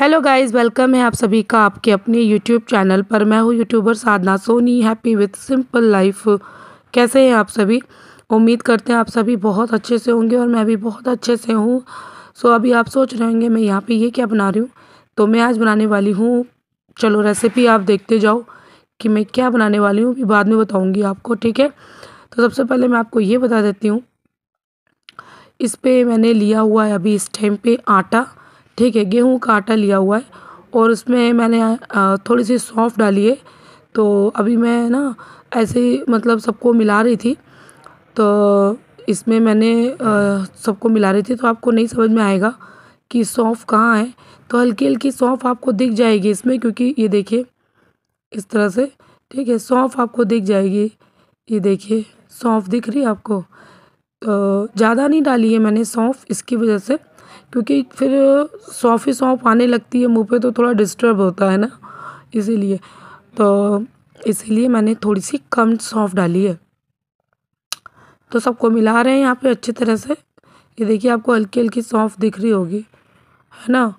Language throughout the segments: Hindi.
हेलो गाइस वेलकम है आप सभी का आपके अपने यूट्यूब चैनल पर मैं हूँ YouTuber Sadhna Soni happy with simple life कैसे हैं आप सभी उम्मीद करते हैं आप सभी बहुत अच्छे से होंगे और मैं भी बहुत अच्छे से हूँ सो अभी आप सोच रहे होंगे मैं यहाँ पे ये क्या बना रही हूँ तो मैं आज बनाने वाली हूँ चलो रेसिपी आप देखते जाओ कि मैं क्या बनाने वाली हूँ भी बाद में बताऊँगी आपको ठीक है तो सबसे पहले मैं आपको ये बता देती हूँ इस पर मैंने लिया हुआ है अभी इस टाइम पर आटा ठीक है गेहूँ का आटा लिया हुआ है और उसमें मैंने थोड़ी सी सौंफ डाली है तो अभी मैं ना ऐसे ही मतलब सबको मिला रही थी तो इसमें मैंने सबको मिला रही थी तो आपको नहीं समझ में आएगा कि सौंफ कहाँ है तो हल्की हल्की सौंफ आपको दिख जाएगी इसमें क्योंकि ये देखिए इस तरह से ठीक है सौंफ आपको दिख जाएगी ये देखिए सौंफ दिख रही है आपको तो ज़्यादा नहीं डाली है मैंने सौंफ इसकी वजह से क्योंकि फिर सौंफ ही सौंफ आने लगती है मुंह पे तो थोड़ा डिस्टर्ब होता है ना इसीलिए तो इसीलिए मैंने थोड़ी सी कम सौंफ डाली है तो सबको मिला रहे हैं यहाँ पे अच्छी तरह से ये देखिए आपको हल्की हल्की सौंफ दिख रही होगी है ना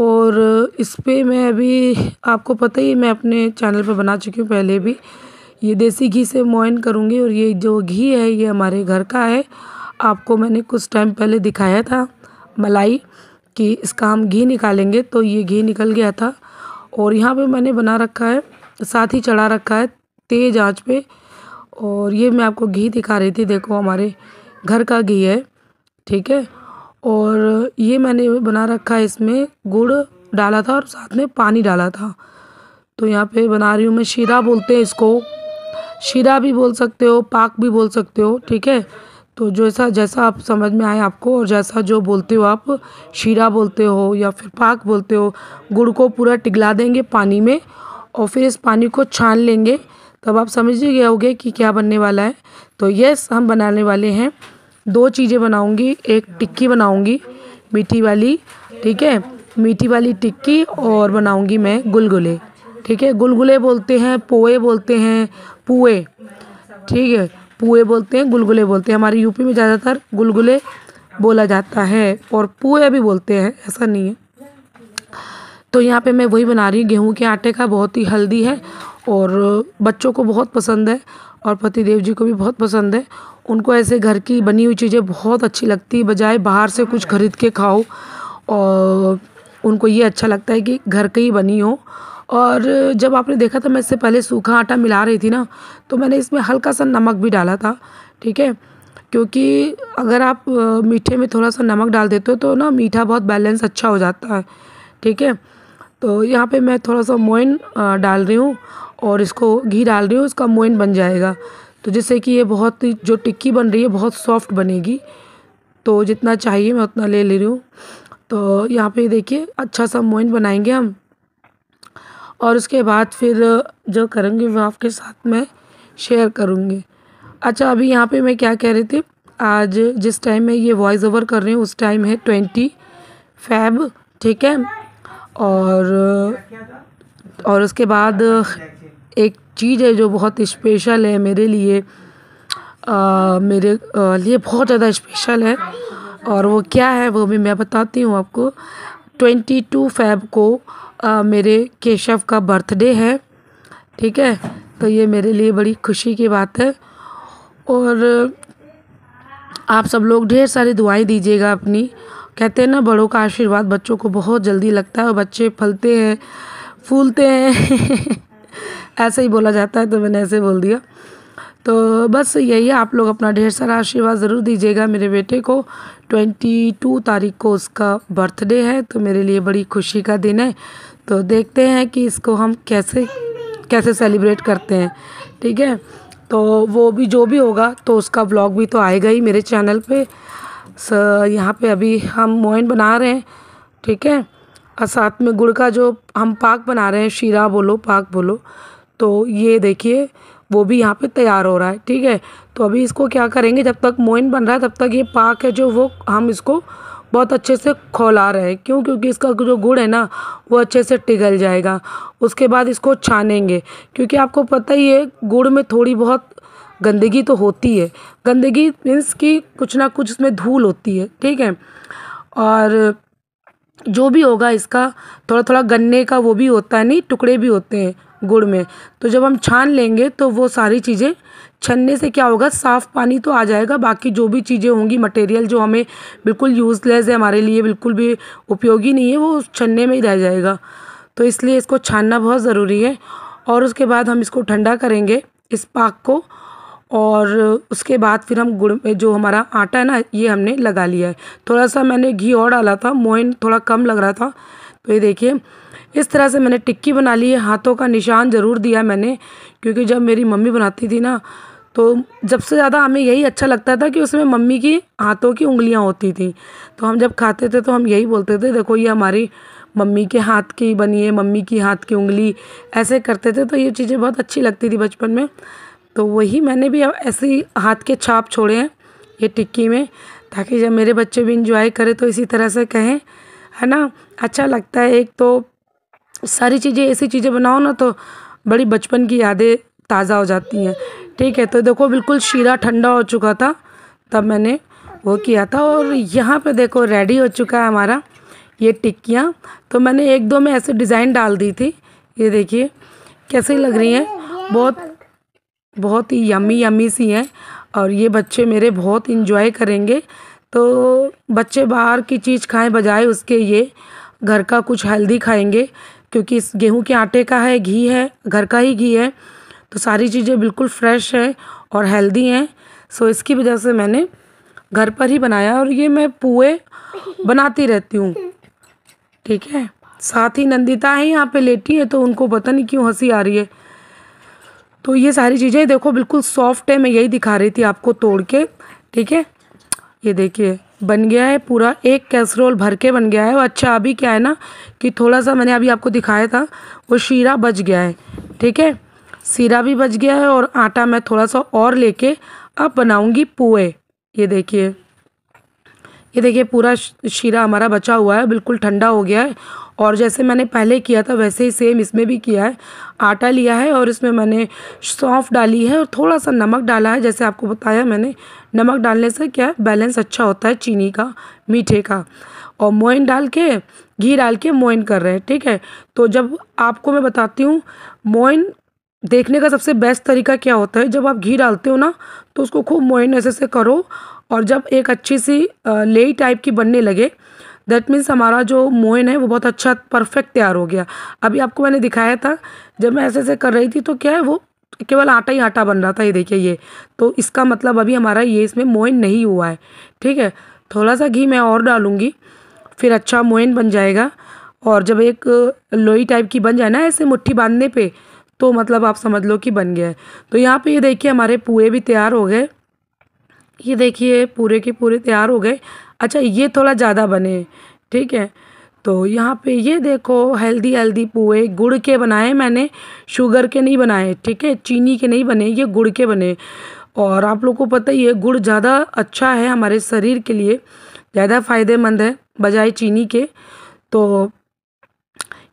और इस पर मैं अभी आपको पता ही मैं अपने चैनल पर बना चुकी हूँ पहले भी ये देसी घी से मोइन करूँगी और ये जो घी है ये हमारे घर का है आपको मैंने कुछ टाइम पहले दिखाया था मलाई कि इसका हम घी निकालेंगे तो ये घी निकल गया था और यहाँ पे मैंने बना रखा है साथ ही चढ़ा रखा है तेज़ आंच पे और ये मैं आपको घी दिखा रही थी देखो हमारे घर का घी है ठीक है और ये मैंने बना रखा है इसमें गुड़ डाला था और साथ में पानी डाला था तो यहाँ पे बना रही हूँ मैं शीरा बोलते हैं इसको शीरा भी बोल सकते हो पाक भी बोल सकते हो ठीक है तो जैसा जैसा आप समझ में आए आपको और जैसा जो बोलते हो आप शीरा बोलते हो या फिर पाक बोलते हो गुड़ को पूरा टिगला देंगे पानी में और फिर इस पानी को छान लेंगे तब आप समझ ही गए होगे कि क्या बनने वाला है तो यस हम बनाने वाले हैं दो चीज़ें बनाऊंगी एक टिक्की बनाऊंगी मीठी वाली ठीक है मीठी वाली टिक्की और बनाऊंगी मैं गुलगुले ठीक है गुलगुले बोलते हैं पोए बोलते हैं पुए ठीक है पुए बोलते हैं गुलगुले बोलते हैं हमारे यूपी में ज़्यादातर गुलगुले बोला जाता है और पुए भी बोलते हैं ऐसा नहीं है तो यहाँ पे मैं वही बना रही हूँ गेहूँ के आटे का बहुत ही हल्दी है और बच्चों को बहुत पसंद है और पतिदेव जी को भी बहुत पसंद है उनको ऐसे घर की बनी हुई चीज़ें बहुत अच्छी लगती है बजाय बाहर से कुछ खरीद के खाओ और उनको ये अच्छा लगता है कि घर की ही बनी हो और जब आपने देखा था मैं इससे पहले सूखा आटा मिला रही थी ना तो मैंने इसमें हल्का सा नमक भी डाला था ठीक है क्योंकि अगर आप मीठे में थोड़ा सा नमक डाल देते हो तो ना मीठा बहुत बैलेंस अच्छा हो जाता है ठीक है तो यहाँ पे मैं थोड़ा सा मोइन डाल रही हूँ और इसको घी डाल रही हूँ इसका मोइन बन जाएगा तो जिससे कि ये बहुत जो टिक्की बन रही है बहुत सॉफ्ट बनेगी तो जितना चाहिए मैं उतना ले ले रही हूँ तो यहाँ पे देखिए अच्छा सा मोइन बनाएंगे हम और उसके बाद फिर जो करूँगी वो आपके साथ मैं शेयर करूँगी अच्छा अभी यहाँ पे मैं क्या कह रही थी आज जिस टाइम मैं ये वॉइस ओवर कर रही हूँ उस टाइम है ट्वेंटी फैब ठीक है और और उसके बाद एक चीज़ है जो बहुत स्पेशल है मेरे लिए आ, मेरे लिए बहुत ज़्यादा स्पेशल है और वो क्या है वो भी मैं बताती हूँ आपको ट्वेंटी टू फैब को आ, मेरे केशव का बर्थडे है ठीक है तो ये मेरे लिए बड़ी खुशी की बात है और आप सब लोग ढेर सारी दुआएं दीजिएगा अपनी कहते हैं ना बड़ों का आशीर्वाद बच्चों को बहुत जल्दी लगता है और बच्चे फलते हैं फूलते हैं ऐसे ही बोला जाता है तो मैंने ऐसे बोल दिया तो बस यही है आप लोग अपना ढेर सारा आशीर्वाद ज़रूर दीजिएगा मेरे बेटे को ट्वेंटी टू तारीख को उसका बर्थडे है तो मेरे लिए बड़ी खुशी का दिन है तो देखते हैं कि इसको हम कैसे कैसे सेलिब्रेट करते हैं ठीक है तो वो भी जो भी होगा तो उसका ब्लॉग भी तो आएगा ही मेरे चैनल पे स यहाँ पे अभी हम मोइन बना रहे हैं ठीक है और साथ में गुड़ का जो हम पाक बना रहे हैं शीरा बोलो पाक बोलो तो ये देखिए वो भी यहाँ पे तैयार हो रहा है ठीक है तो अभी इसको क्या करेंगे जब तक मोइन बन रहा है तब तक ये पाक है जो वो हम इसको बहुत अच्छे से खौला रहे क्यों क्योंकि इसका जो गुड़ है ना वो अच्छे से पिघल जाएगा उसके बाद इसको छानेंगे क्योंकि आपको पता ही है गुड़ में थोड़ी बहुत गंदगी तो होती है गंदगी मीन्स कि कुछ ना कुछ इसमें धूल होती है ठीक है और जो भी होगा इसका थोड़ा थोड़ा गन्ने का वो भी होता है नहीं टुकड़े भी होते हैं गुड़ में तो जब हम छान लेंगे तो वो सारी चीज़ें छनने से क्या होगा साफ़ पानी तो आ जाएगा बाकी जो भी चीज़ें होंगी मटेरियल जो हमें बिल्कुल यूज़लेस है हमारे लिए बिल्कुल भी उपयोगी नहीं है वो छनने में ही रह जाएगा तो इसलिए इसको छानना बहुत ज़रूरी है और उसके बाद हम इसको ठंडा करेंगे इस पाक को और उसके बाद फिर हम गुड़ में जो हमारा आटा है ना ये हमने लगा लिया है थोड़ा सा मैंने घी और डाला था मोइन थोड़ा कम लग रहा था तो ये देखिए इस तरह से मैंने टिक्की बना ली है हाथों का निशान ज़रूर दिया मैंने क्योंकि जब मेरी मम्मी बनाती थी ना तो जब से ज़्यादा हमें यही अच्छा लगता था कि उसमें मम्मी की हाथों की उंगलियां होती थी तो हम जब खाते थे तो हम यही बोलते थे देखो ये हमारी मम्मी के हाथ की बनी है मम्मी की हाथ की उंगली ऐसे करते थे तो ये चीज़ें बहुत अच्छी लगती थी बचपन में तो वही मैंने भी ऐसे हाथ के छाप छोड़े हैं ये टिक्की में ताकि जब मेरे बच्चे भी इंजॉय करें तो इसी तरह से कहें है ना अच्छा लगता है एक तो सारी चीज़ें ऐसी चीज़ें बनाओ ना तो बड़ी बचपन की यादें ताज़ा हो जाती हैं ठीक है तो देखो बिल्कुल शीरा ठंडा हो चुका था तब मैंने वो किया था और यहाँ पे देखो रेडी हो चुका है हमारा ये टिक्कियाँ तो मैंने एक दो में ऐसे डिज़ाइन डाल दी थी ये देखिए कैसी लग रही हैं बहुत बहुत ही यमी यमी सी हैं और ये बच्चे मेरे बहुत इन्जॉय करेंगे तो बच्चे बाहर की चीज़ खाएं बजाय उसके ये घर का कुछ हेल्दी खाएंगे क्योंकि इस गेहूँ के आटे का है घी है घर का ही घी है तो सारी चीज़ें बिल्कुल फ्रेश है और हेल्दी हैं सो इसकी वजह से मैंने घर पर ही बनाया और ये मैं पुए बनाती रहती हूँ ठीक है साथ ही नंदिता है यहाँ पे लेटी है तो उनको पता नहीं क्यों हंसी आ रही है तो ये सारी चीज़ें देखो बिल्कुल सॉफ्ट है मैं यही दिखा रही थी आपको तोड़ के ठीक है ये देखिए बन गया है पूरा एक कैसरोल भर के बन गया है और अच्छा अभी क्या है ना कि थोड़ा सा मैंने अभी आपको दिखाया था वो शीरा बच गया है ठीक है सीरा भी बच गया है और आटा मैं थोड़ा सा और लेके अब बनाऊंगी पुए ये देखिए ये देखिए पूरा शीरा हमारा बचा हुआ है बिल्कुल ठंडा हो गया है और जैसे मैंने पहले किया था वैसे ही सेम इसमें भी किया है आटा लिया है और इसमें मैंने सौंफ डाली है और थोड़ा सा नमक डाला है जैसे आपको बताया मैंने नमक डालने से क्या बैलेंस अच्छा होता है चीनी का मीठे का और मोइन डाल के घी डाल के मोइन कर रहे हैं ठीक है तो जब आपको मैं बताती हूँ मोइन देखने का सबसे बेस्ट तरीका क्या होता है जब आप घी डालते हो ना तो उसको खूब मोइन ऐसे से करो और जब एक अच्छी सी लेई टाइप की बनने लगे दैट मीन्स हमारा जो मोइन है वो बहुत अच्छा परफेक्ट तैयार हो गया अभी आपको मैंने दिखाया था जब मैं ऐसे ऐसे कर रही थी तो क्या है वो केवल आटा ही आटा बन रहा था ये देखिए ये तो इसका मतलब अभी हमारा ये इसमें मोइन नहीं हुआ है ठीक है थोड़ा सा घी मैं और डालूँगी फिर अच्छा मोइन बन जाएगा और जब एक लोई टाइप की बन जाए ना ऐसे मुट्ठी बांधने पे तो मतलब आप समझ लो कि बन गया है तो यहाँ पे ये देखिए हमारे पूए भी तैयार हो गए ये देखिए पूरे के पूरे तैयार हो गए अच्छा ये थोड़ा ज़्यादा बने ठीक है तो यहाँ पे ये देखो हेल्दी हेल्दी पुए गुड़ के बनाए मैंने शुगर के नहीं बनाए ठीक है चीनी के नहीं बने ये गुड़ के बने और आप लोग को पता ही है गुड़ ज़्यादा अच्छा है हमारे शरीर के लिए ज़्यादा फ़ायदेमंद है बजाय चीनी के तो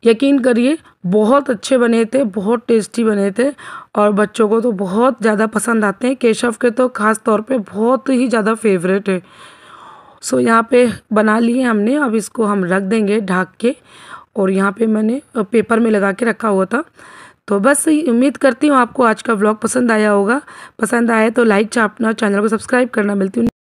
यकीन करिए बहुत अच्छे बने थे बहुत टेस्टी बने थे और बच्चों को तो बहुत ज़्यादा पसंद आते हैं केशव के तो ख़ास तौर पर बहुत ही ज़्यादा फेवरेट है सो यहाँ पे बना लिए हमने अब इसको हम रख देंगे ढाक के और यहाँ पे मैंने पेपर में लगा के रखा हुआ था तो बस उम्मीद करती हूँ आपको आज का ब्लॉग पसंद आया होगा पसंद आया तो लाइक छापना चैनल को सब्सक्राइब करना मिलती हूँ